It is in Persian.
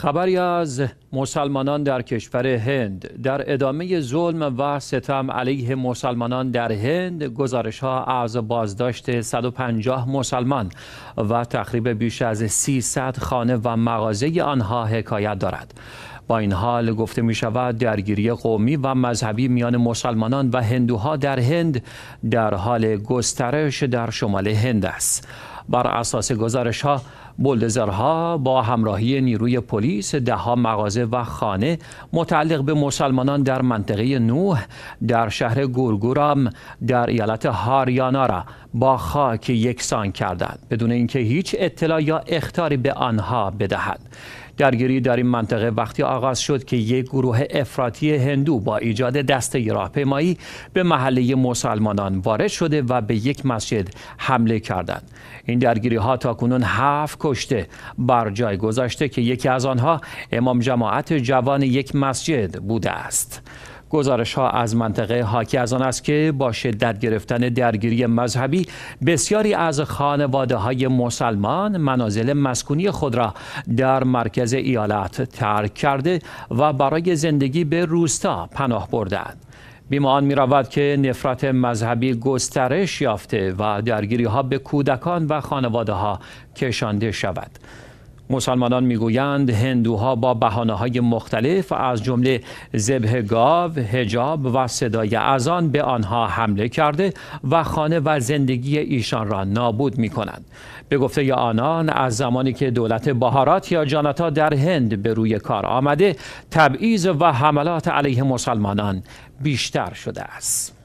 خبری از مسلمانان در کشور هند در ادامه ظلم و ستم علیه مسلمانان در هند گزارش ها از بازداشت 150 مسلمان و تخریب بیش از 300 خانه و مغازه آنها حکایت دارد با این حال گفته می شود درگیری قومی و مذهبی میان مسلمانان و هندوها در هند در حال گسترش در شمال هند است بر اساس گزارش ها بلدزرها با همراهی نیروی پلیس دهها مغازه و خانه متعلق به مسلمانان در منطقه نوح در شهر گورگورام در ایالت هاریانا را با خاک یکسان کردند بدون اینکه هیچ اطلاع یا اختاری به آنها بدهد درگیری در این منطقه وقتی آغاز شد که یک گروه افراطی هندو با ایجاد دسته راهپیمایی به محله مسلمانان وارد شده و به یک مسجد حمله کردند این درگیری ها تا کنون هفت کشته بر جای گذاشته که یکی از آنها امام جماعت جوان یک مسجد بوده است گزارش ها از منطقه حاکی از آن است که با شدت گرفتن درگیری مذهبی بسیاری از خانواده های مسلمان منازل مسکونی خود را در مرکز ایالت ترک کرده و برای زندگی به روستا پناه بردند. بیمان می رود که نفرت مذهبی گسترش یافته و درگیری ها به کودکان و خانواده ها کشانده شود. مسلمانان میگویند هندوها با بحانه های مختلف از جمله ذبح گاو، هجاب و صدای اذان به آنها حمله کرده و خانه و زندگی ایشان را نابود می کنند. به گفته آنان از زمانی که دولت بهارات یا جاناتا در هند به روی کار آمده تبعیض و حملات علیه مسلمانان بیشتر شده است.